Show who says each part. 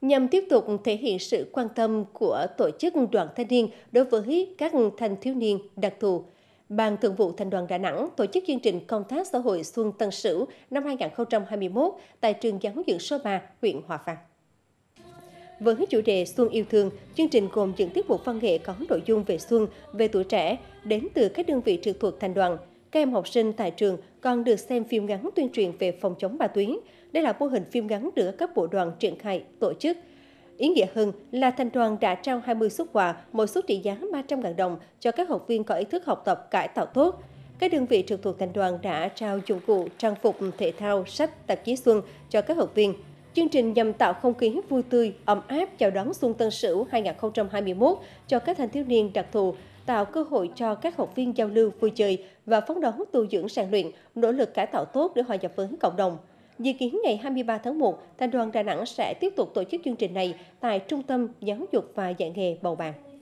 Speaker 1: nhằm tiếp tục thể hiện sự quan tâm của tổ chức đoàn thanh niên đối với các thanh thiếu niên đặc thù. Ban Thường vụ Thành đoàn Đà Nẵng tổ chức chương trình công tác xã hội Xuân Tân Sửu năm 2021 tại trường giáo dưỡng số 3, huyện Hòa Vang. Với chủ đề Xuân yêu thương, chương trình gồm những tiết mục văn nghệ có nội dung về xuân, về tuổi trẻ, đến từ các đơn vị trực thuộc thành đoàn – các em học sinh tại trường còn được xem phim ngắn tuyên truyền về phòng chống ma túy. Đây là mô hình phim ngắn được các bộ đoàn triển khai tổ chức. Ý nghĩa hơn là thành đoàn đã trao 20 xuất quà, mỗi suất trị giá 300.000 đồng cho các học viên có ý thức học tập cải tạo tốt. Các đơn vị trực thuộc thành đoàn đã trao dụng cụ, trang phục, thể thao, sách, tạp chí xuân cho các học viên. Chương trình nhằm tạo không khí vui tươi, ấm áp chào đón xuân Tân Sửu 2021 cho các thanh thiếu niên đặc thù, tạo cơ hội cho các học viên giao lưu vui chơi và phấn đấu tu dưỡng rèn luyện, nỗ lực cải tạo tốt để hòa nhập với cộng đồng. Dự kiến ngày 23 tháng 1, Thành đoàn Đà Nẵng sẽ tiếp tục tổ chức chương trình này tại Trung tâm Giáo dục và Dạy nghề Bầu Bàng.